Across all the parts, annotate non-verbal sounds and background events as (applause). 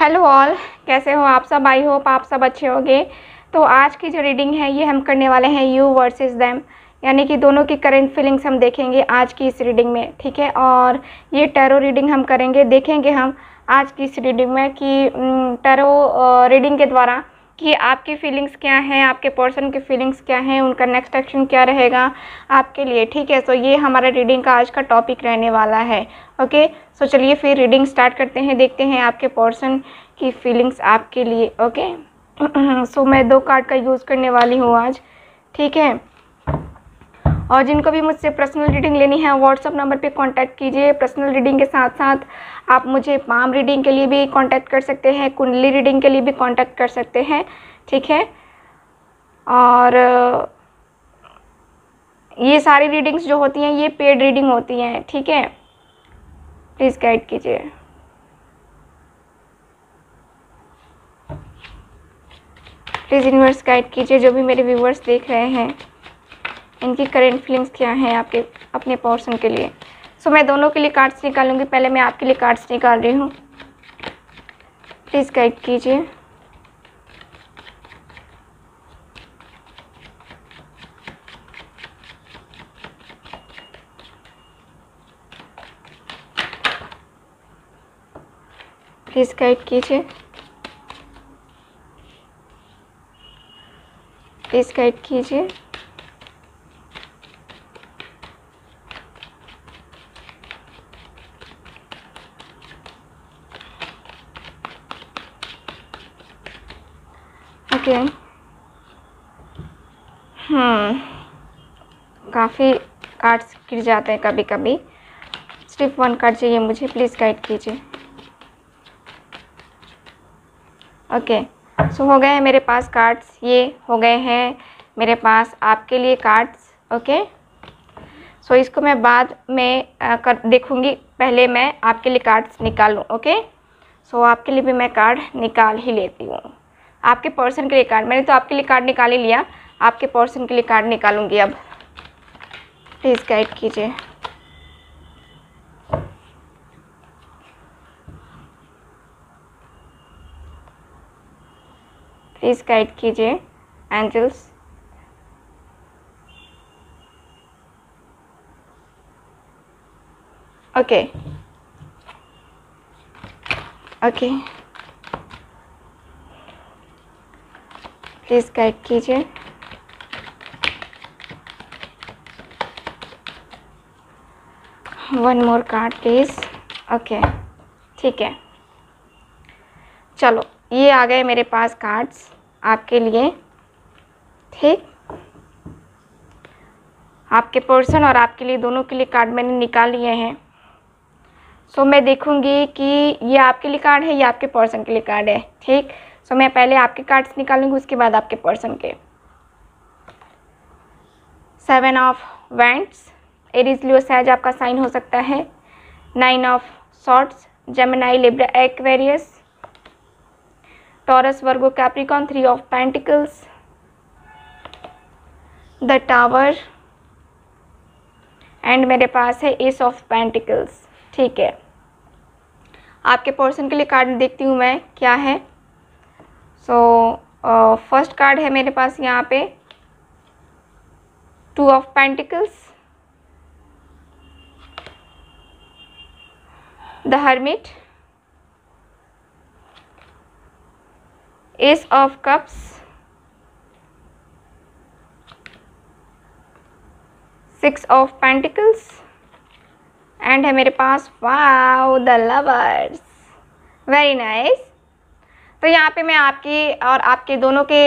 Hello all कैसे हो आप सब आई होप आप सब अच्छे होंगे तो आज की जो रीडिंग है ये हम करने वाले हैं यू वर्सेस देम यानी कि दोनों की करंट फीलिंग्स हम देखेंगे आज की इस रीडिंग में ठीक है और ये टैरो रीडिंग हम करेंगे देखेंगे हम आज की इस रीडिंग में कि टैरो रीडिंग के द्वारा कि आपकी फ़ीलिंग्स क्या हैं आपके पर्सन की फ़ीलिंग्स क्या हैं उनका नेक्स्ट एक्शन क्या रहेगा आपके लिए ठीक है सो ये हमारा रीडिंग का आज का टॉपिक रहने वाला है ओके सो चलिए फिर रीडिंग स्टार्ट करते हैं देखते हैं आपके पर्सन की फ़ीलिंग्स आपके लिए ओके सो (clears throat) मैं दो कार्ड का यूज़ करने वाली हूँ आज ठीक है और जिनको भी मुझसे पर्सनल रीडिंग लेनी है व्हाट्सअप नंबर पे कांटेक्ट कीजिए पर्सनल रीडिंग के साथ साथ आप मुझे पाम रीडिंग के लिए भी कांटेक्ट कर सकते हैं कुंडली रीडिंग के लिए भी कांटेक्ट कर सकते हैं ठीक है और ये सारी रीडिंग्स जो होती हैं ये पेड रीडिंग होती हैं ठीक है प्लीज़ गाइड कीजिए प्लीज़ यूनिवर्स गाइड कीजिए जो भी मेरे व्यूवर्स देख रहे हैं इनकी करेंट फीलिंग्स क्या हैं आपके अपने पोर्सन के लिए सो so, मैं दोनों के लिए कार्ड्स निकालूंगी पहले मैं आपके लिए कार्ड्स निकाल रही हूँ प्लीज़ गाइड कीजिए प्लीज़ गाइड कीजिए प्लीज़ गाइड कीजिए काफ़ी कार्ड्स गिर जाते हैं कभी कभी सिर्फ वन कार्ड चाहिए मुझे प्लीज़ गाइड कीजिए ओके सो हो गए हैं मेरे पास कार्ड्स ये हो गए हैं मेरे पास आपके लिए कार्ड्स ओके सो इसको मैं बाद में आ, कर देखूँगी पहले मैं आपके लिए कार्ड्स निकालूँ ओके सो आपके लिए भी मैं कार्ड निकाल ही लेती हूँ आपके पर्सन के लिए कार्ड मैंने तो आपके लिए कार्ड निकाल ही लिया आपके पर्सन के लिए कार्ड निकालूंगी अब प्लीज़ गाइड कीजिए प्लीज़ गाइड कीजिए angels okay okay please guide कीजिए one more card please okay ठीक है चलो ये आ गए मेरे पास कार्ड्स आपके लिए ठीक आपके पर्सन और आपके लिए दोनों के लिए कार्ड मैंने निकाल लिए हैं सो so, मैं देखूंगी कि ये आपके लिए कार्ड है ये आपके पर्सन के लिए कार्ड है ठीक सो so, मैं पहले आपके कार्ड्स निकालूंगी उसके बाद आपके पर्सन के seven of wands Aries Leo Sag आपका साइन हो सकता है nine of swords Gemini Libra Aquarius Taurus Virgo Capricorn three of pentacles the tower and मेरे पास है एस ऑफ पेंटिकल्स ठीक है आपके पोर्सन के लिए कार्ड देखती हूँ मैं क्या है सो फर्स्ट कार्ड है मेरे पास यहाँ पे two of pentacles the hermit ace of cups six of pentacles and है मेरे पास wow the lovers very nice तो यहाँ पे मैं आपकी और आपके दोनों के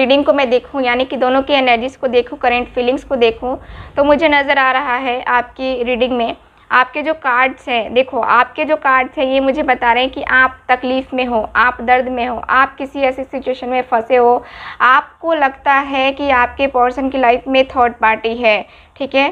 रीडिंग को मैं देखूँ यानी कि दोनों की एनर्जीज़ को देखूँ करेंट फीलिंग्स को देखूँ तो मुझे नज़र आ रहा है आपकी रीडिंग में आपके जो कार्ड्स हैं देखो आपके जो कार्ड्स हैं ये मुझे बता रहे हैं कि आप तकलीफ़ में हो आप दर्द में हो आप किसी ऐसी सिचुएशन में फंसे हो आपको लगता है कि आपके पर्सन की लाइफ में थर्ड पार्टी है ठीक है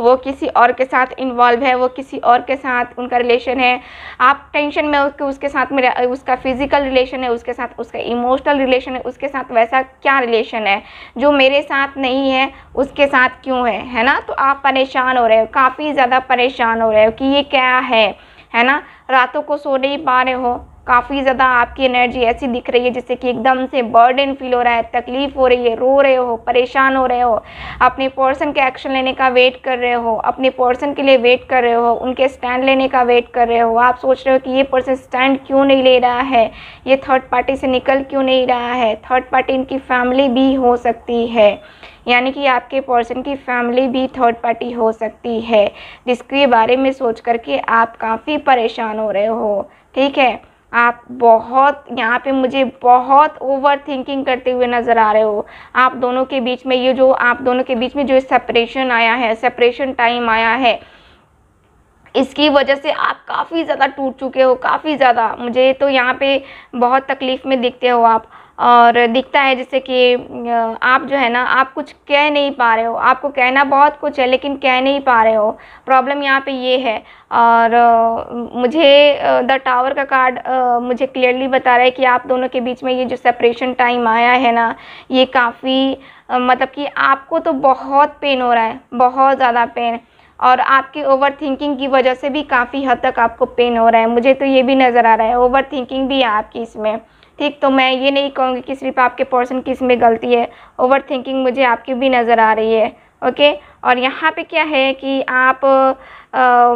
वो किसी और के साथ इन्वॉल्व है वो किसी और के साथ उनका रिलेशन है आप टेंशन में उसके उसके साथ मेरा उसका फिज़िकल रिलेशन है उसके साथ उसका इमोशनल रिलेशन है उसके साथ वैसा क्या रिलेशन है जो मेरे साथ नहीं है उसके साथ क्यों है है ना तो आप परेशान हो रहे हो काफ़ी ज़्यादा परेशान हो रहे हो कि ये क्या है है ना रातों को सो नहीं पा रहे हो काफ़ी ज़्यादा आपकी एनर्जी ऐसी दिख रही है जिससे कि एकदम से बर्डन फील हो रहा है तकलीफ़ हो रही है रो रहे हो परेशान हो रहे हो अपने पर्सन के एक्शन लेने का वेट कर रहे हो अपने पर्सन के लिए वेट कर रहे हो उनके स्टैंड लेने का वेट कर रहे हो आप सोच रहे हो कि ये पर्सन स्टैंड क्यों नहीं ले रहा है ये थर्ड पार्टी से निकल क्यों नहीं रहा है थर्ड पार्टी इनकी फैमिली भी हो सकती है यानी कि आपके पर्सन की फैमिली भी थर्ड पार्टी हो सकती है जिसके बारे में सोच करके आप काफ़ी परेशान हो रहे हो ठीक है आप बहुत यहाँ पे मुझे बहुत ओवर थिंकिंग करते हुए नज़र आ रहे हो आप दोनों के बीच में ये जो आप दोनों के बीच में जो सेपरेशन आया है सेपरेशन टाइम आया है इसकी वजह से आप काफ़ी ज़्यादा टूट चुके हो काफ़ी ज़्यादा मुझे तो यहाँ पे बहुत तकलीफ़ में दिखते हो आप और दिखता है जैसे कि आप जो है ना आप कुछ कह नहीं पा रहे हो आपको कहना बहुत कुछ है लेकिन कह नहीं पा रहे हो प्रॉब्लम यहाँ पे ये है और मुझे द टावर का कार्ड मुझे क्लियरली बता रहा है कि आप दोनों के बीच में ये जो सेपरेशन टाइम आया है ना ये काफ़ी मतलब कि आपको तो बहुत पेन हो रहा है बहुत ज़्यादा पेन और आपकी ओवर थिंकिंग की वजह से भी काफ़ी हद तक आपको पेन हो रहा है मुझे तो ये भी नज़र आ रहा है ओवर थिंकिंग भी है आपकी इसमें ठीक तो मैं ये नहीं कहूँगी कि सिर्फ आपके पर्सन किस में गलती है ओवर थिंकिंग मुझे आपकी भी नज़र आ रही है ओके और यहाँ पे क्या है कि आप आ,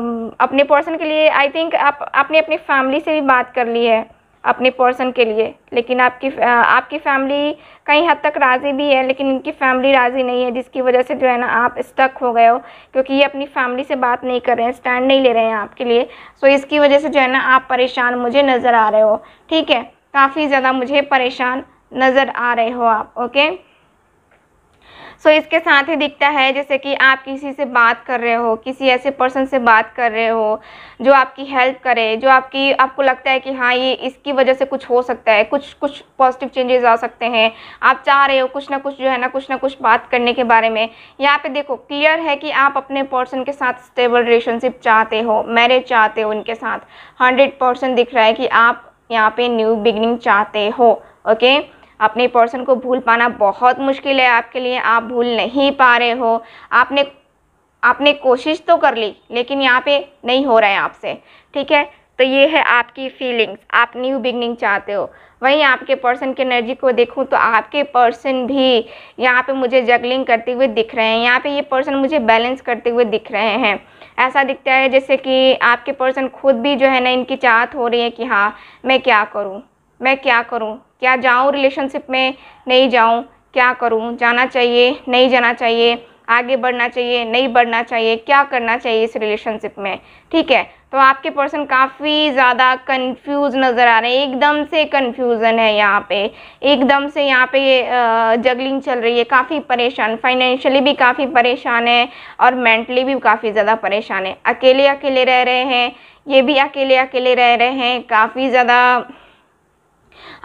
अपने पर्सन के लिए आई थिंक आप आपने अपनी फैमिली से भी बात कर ली है अपने पर्सन के लिए लेकिन आपकी आपकी फैमिली कहीं हद तक राज़ी भी है लेकिन इनकी फैमिली राज़ी नहीं है जिसकी वजह से जो है ना आप स्टक हो गए हो क्योंकि ये अपनी फैमिली से बात नहीं कर रहे हैं स्टैंड नहीं ले रहे हैं आपके लिए सो इसकी वजह से जो है ना आप परेशान मुझे नज़र आ रहे हो ठीक है काफ़ी ज़्यादा मुझे परेशान नज़र आ रहे हो आप ओके सो so, इसके साथ ही दिखता है जैसे कि आप किसी से बात कर रहे हो किसी ऐसे पर्सन से बात कर रहे हो जो आपकी हेल्प करे जो आपकी आपको लगता है कि हाँ ये इसकी वजह से कुछ हो सकता है कुछ कुछ पॉजिटिव चेंजेस आ सकते हैं आप चाह रहे हो कुछ ना कुछ जो है ना कुछ ना कुछ बात करने के बारे में यहाँ पे देखो क्लियर है कि आप अपने पर्सन के साथ स्टेबल रिलेशनशिप चाहते हो मैरिज चाहते हो उनके साथ हंड्रेड दिख रहा है कि आप यहाँ पे न्यू बिगनिंग चाहते हो ओके अपने पर्सन को भूल पाना बहुत मुश्किल है आपके लिए आप भूल नहीं पा रहे हो आपने आपने कोशिश तो कर ली लेकिन यहाँ पे नहीं हो रहा है आपसे ठीक है तो ये है आपकी फीलिंग्स आप न्यू बिगनिंग चाहते हो वहीं आपके पर्सन की एनर्जी को देखूं तो आपके पर्सन भी यहाँ पे मुझे जगलिंग करते हुए दिख रहे हैं यहाँ पे ये पर्सन मुझे बैलेंस करते हुए दिख रहे हैं ऐसा दिखता है जैसे कि आपके पर्सन खुद भी जो है ना इनकी चाहत हो रही है कि हाँ मैं क्या करूँ मैं क्या करूँ क्या जाऊँ रिलेशनशिप में नहीं जाऊँ क्या करूँ जाना चाहिए नहीं जाना चाहिए आगे बढ़ना चाहिए नहीं बढ़ना चाहिए क्या करना चाहिए इस रिलेशनशिप में ठीक है तो आपके पर्सन काफ़ी ज़्यादा कंफ्यूज नज़र आ रहे हैं एकदम से कंफ्यूजन है यहाँ पे एकदम से यहाँ पे जगलिंग चल रही है काफ़ी परेशान फाइनेंशियली भी काफ़ी परेशान है और मेंटली भी काफ़ी ज़्यादा परेशान है अकेले अकेले रह रहे हैं ये भी अकेले अकेले रह रहे हैं काफ़ी ज़्यादा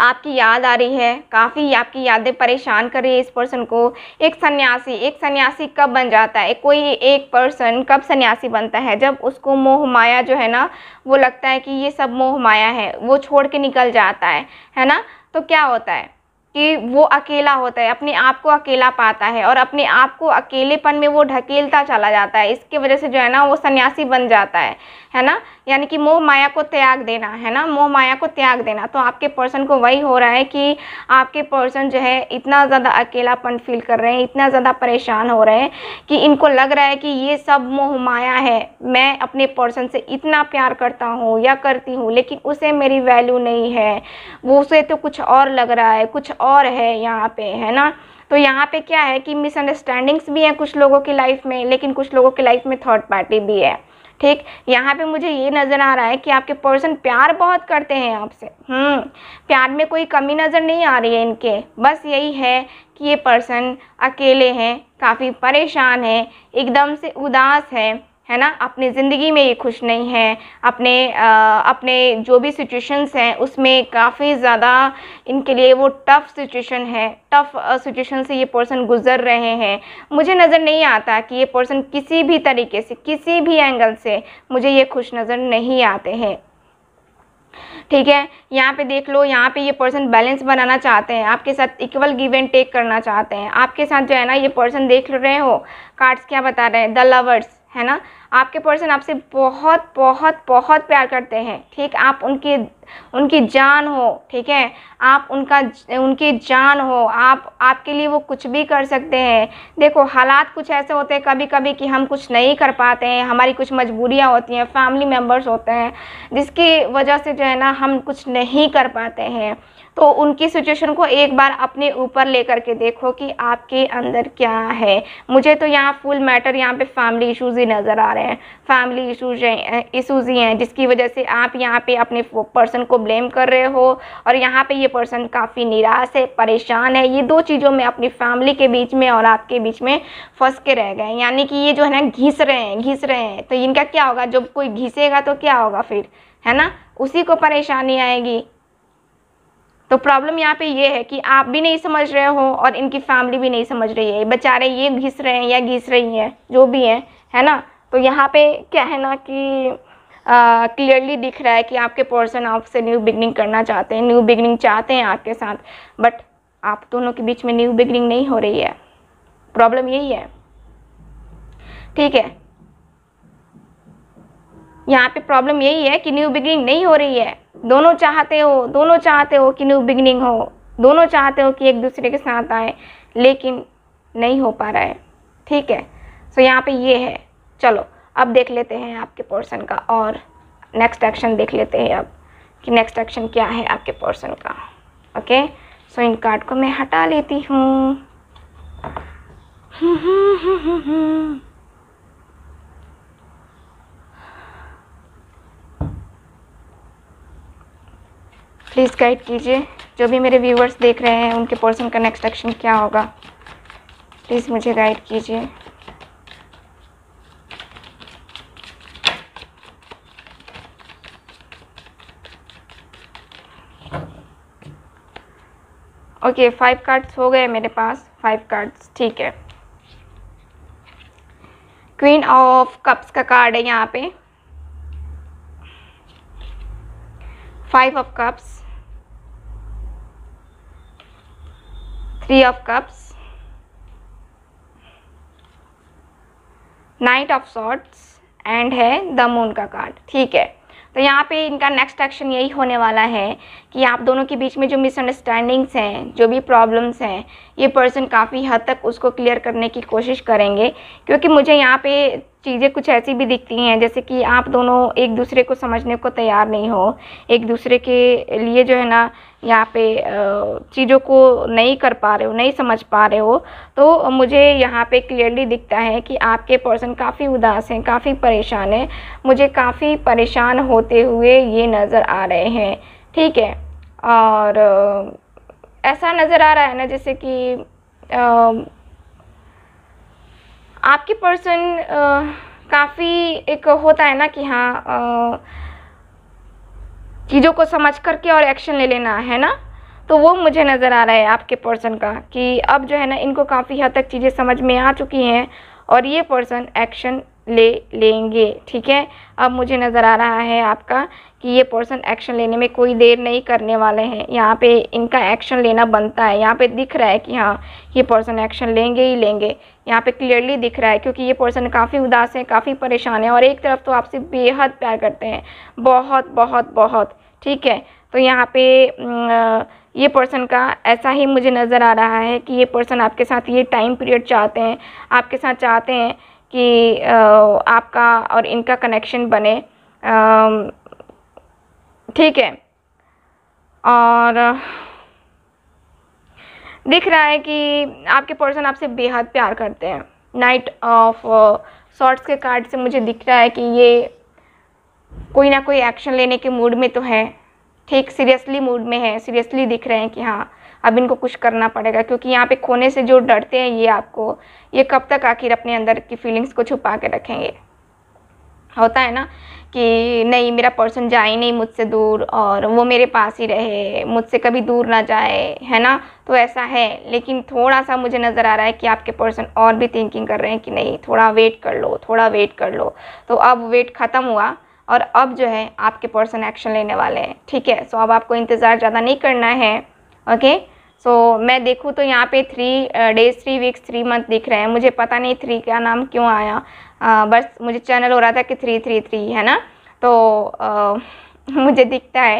आपकी याद आ रही है काफ़ी आपकी यादें परेशान कर रही है इस पर्सन को एक सन्यासी एक सन्यासी कब बन जाता है कोई एक पर्सन कब सन्यासी बनता है जब उसको मोह माया जो है ना वो लगता है कि ये सब मोह माया है वो छोड़ के निकल जाता है है ना तो क्या होता है कि वो अकेला होता है अपने आप को अकेला पाता है और अपने आप को अकेलेपन में वो ढकेलता चला जाता है इसकी वजह से जो है ना वो सन्यासी बन जाता है है ना यानी कि मोह माया को त्याग देना है ना मोह माया को त्याग देना तो आपके पर्सन को वही हो रहा है कि आपके पर्सन जो है इतना ज़्यादा अकेलापन फील कर रहे हैं इतना ज़्यादा परेशान हो रहे हैं कि इनको लग रहा है कि ये सब मोह माया है मैं अपने पर्सन से इतना प्यार करता हूँ या करती हूँ लेकिन उसे मेरी वैल्यू नहीं है वो उसे तो कुछ और लग रहा है कुछ और है यहाँ पे है ना तो यहाँ पे क्या है कि मिसअंडरस्टैंडिंग्स भी हैं कुछ लोगों की लाइफ में लेकिन कुछ लोगों की लाइफ में थर्ड पार्टी भी है ठीक यहाँ पे मुझे ये नज़र आ रहा है कि आपके पर्सन प्यार बहुत करते हैं आपसे हम्म, प्यार में कोई कमी नज़र नहीं आ रही है इनके बस यही है कि ये पर्सन अकेले हैं काफ़ी परेशान हैं एकदम से उदास हैं है ना अपनी ज़िंदगी में ये खुश नहीं है अपने आ, अपने जो भी सिचुएशंस हैं उसमें काफ़ी ज़्यादा इनके लिए वो टफ़ सिचुएशन है टफ़ सिचुएशन से ये पर्सन गुजर रहे हैं मुझे नज़र नहीं आता कि ये पर्सन किसी भी तरीके से किसी भी एंगल से मुझे ये खुश नज़र नहीं आते हैं ठीक है यहाँ पे देख लो यहाँ पे ये पर्सन बैलेंस बनाना चाहते हैं आपके साथ इक्वल गिव एंड टेक करना चाहते हैं आपके साथ जो है ना ये पर्सन देख रहे हो कार्ड्स क्या बता रहे हैं द लवर्स है ना आपके पर्सन आपसे बहुत बहुत बहुत प्यार करते हैं ठीक आप उनकी उनकी जान हो ठीक है आप उनका उनकी जान हो आप आपके लिए वो कुछ भी कर सकते हैं देखो हालात कुछ ऐसे होते हैं कभी कभी कि हम कुछ नहीं कर पाते हैं हमारी कुछ मजबूरियां होती हैं फैमिली मेम्बर्स होते हैं जिसकी वजह से जो है ना हम कुछ नहीं कर पाते हैं तो उनकी सिचुएशन को एक बार अपने ऊपर लेकर के देखो कि आपके अंदर क्या है मुझे तो यहाँ फुल मैटर यहाँ पे फैमिली इशूज़ ही नज़र आ रहे हैं फैमिली इशूज इशूज़ ही हैं जिसकी वजह से आप यहाँ पे अपने पर्सन को ब्लेम कर रहे हो और यहाँ पे ये पर्सन काफ़ी निराश है परेशान है ये दो चीज़ों में अपनी फैमिली के बीच में और आपके बीच में फंस के रह गए यानी कि ये जो है ना घिस रहे हैं घिस रहे हैं तो इनका क्या होगा जब कोई घिसेगा तो क्या होगा फिर है ना उसी को परेशानी आएगी तो प्रॉब्लम यहाँ पे ये है कि आप भी नहीं समझ रहे हो और इनकी फैमिली भी नहीं समझ रही है बेचारे ये घिस रहे हैं या घिस रही हैं जो भी हैं है ना तो यहाँ पे क्या है ना कि क्लियरली दिख रहा है कि आपके पर्सन आपसे न्यू बिगनिंग करना चाहते हैं न्यू बिगनिंग चाहते हैं आपके साथ बट आप दोनों के बीच में न्यू बिगनिंग नहीं हो रही है प्रॉब्लम यही है ठीक है यहाँ पे प्रॉब्लम यही है कि न्यू बिगनिंग नहीं हो रही है दोनों चाहते हो दोनों चाहते हो कि न्यू बिगनिंग हो दोनों चाहते हो कि एक दूसरे के साथ आए लेकिन नहीं हो पा रहा है ठीक है सो यहाँ पे ये है चलो अब देख लेते हैं आपके पोर्सन का और नेक्स्ट एक्शन देख लेते हैं अब कि नेक्स्ट एक्शन क्या है आपके पोर्सन का ओके सो इन कार्ड को मैं हटा लेती हूँ (laughs) हम्म, हम्म, हम्म, प्लीज़ गाइड कीजिए जो भी मेरे व्यूवर्स देख रहे हैं उनके पर्सन का नेक्स्ट एक्शन क्या होगा प्लीज़ मुझे गाइड कीजिए ओके फाइव कार्ड्स हो गए मेरे पास फाइव कार्ड्स ठीक है क्वीन ऑफ कप्स का कार्ड है यहाँ पे five of cups three of cups knight of swords and है द मून का कार्ड ठीक है तो यहाँ पे इनका नेक्स्ट एक्शन यही होने वाला है कि आप दोनों के बीच में जो मिसअंडरस्टैंडिंग्स हैं जो भी प्रॉब्लम्स हैं ये पर्सन काफ़ी हद तक उसको क्लियर करने की कोशिश करेंगे क्योंकि मुझे यहाँ पे चीज़ें कुछ ऐसी भी दिखती हैं जैसे कि आप दोनों एक दूसरे को समझने को तैयार नहीं हो एक दूसरे के लिए जो है ना यहाँ पे चीज़ों को नहीं कर पा रहे हो नहीं समझ पा रहे हो तो मुझे यहाँ पे क्लियरली दिखता है कि आपके पर्सन काफ़ी उदास हैं काफ़ी परेशान हैं मुझे काफ़ी परेशान होते हुए ये नज़र आ रहे हैं ठीक है और ऐसा नज़र आ रहा है ना जैसे कि आपके पर्सन काफ़ी एक होता है ना कि हाँ आ, चीज़ों को समझ करके और एक्शन ले लेना है ना तो वो मुझे नज़र आ रहा है आपके पर्सन का कि अब जो है ना इनको काफ़ी हद तक चीज़ें समझ में आ चुकी हैं और ये पर्सन एक्शन ले लेंगे ठीक है अब मुझे नज़र आ रहा है आपका कि ये पर्सन एक्शन लेने में कोई देर नहीं करने वाले हैं यहाँ पे इनका एक्शन लेना बनता है यहाँ पे दिख रहा है कि हाँ ये पर्सन एक्शन लेंगे ही लेंगे यहाँ पे क्लियरली दिख रहा है क्योंकि ये पर्सन काफ़ी उदास है काफ़ी परेशान है और एक तरफ तो आपसे बेहद प्यार करते हैं बहुत बहुत बहुत ठीक है तो यहाँ पे ये पर्सन का ऐसा ही मुझे नज़र आ रहा है कि ये पर्सन आपके साथ ये टाइम पीरियड चाहते हैं आपके साथ चाहते हैं कि आपका और इनका कनेक्शन बने ठीक है और दिख रहा है कि आपके पर्सन आपसे बेहद प्यार करते हैं नाइट ऑफ शॉर्ट्स के कार्ड से मुझे दिख रहा है कि ये कोई ना कोई एक्शन लेने के मूड में तो है ठीक सीरियसली मूड में है सीरियसली दिख रहे हैं कि हाँ अब इनको कुछ करना पड़ेगा क्योंकि यहाँ पे खोने से जो डरते हैं ये आपको ये कब तक आखिर अपने अंदर की फीलिंग्स को छुपा के रखेंगे होता है ना कि नहीं मेरा पर्सन जाए नहीं मुझसे दूर और वो मेरे पास ही रहे मुझसे कभी दूर ना जाए है ना तो ऐसा है लेकिन थोड़ा सा मुझे नज़र आ रहा है कि आपके पर्सन और भी थिंकिंग कर रहे हैं कि नहीं थोड़ा वेट कर लो थोड़ा वेट कर लो तो अब वेट ख़त्म हुआ और अब जो है आपके पर्सन एक्शन लेने वाले हैं ठीक है सो तो अब आपको इंतज़ार ज़्यादा नहीं करना है ओके सो मैं देखूँ तो यहाँ पे three days three weeks three month दिख रहे हैं मुझे पता नहीं थ्री का नाम क्यों आया आ, uh, बस मुझे चैनल हो रहा था कि थ्री थ्री थ्री है ना तो आ, uh, (laughs) मुझे दिखता है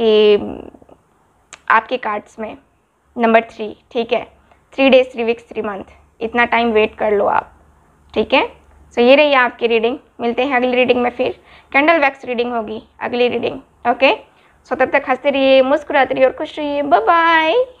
कि आपके कार्ड्स में नंबर थ्री ठीक है three days three weeks three month इतना टाइम वेट कर लो आप ठीक है सो so, ये रही आपकी रीडिंग मिलते हैं अगली रीडिंग में फिर कैंडल वैक्स रीडिंग होगी अगली रीडिंग ओके okay? स्वतंत्र खांसते रहिए मुस्कुराते रहिए और खुश रहिए बाय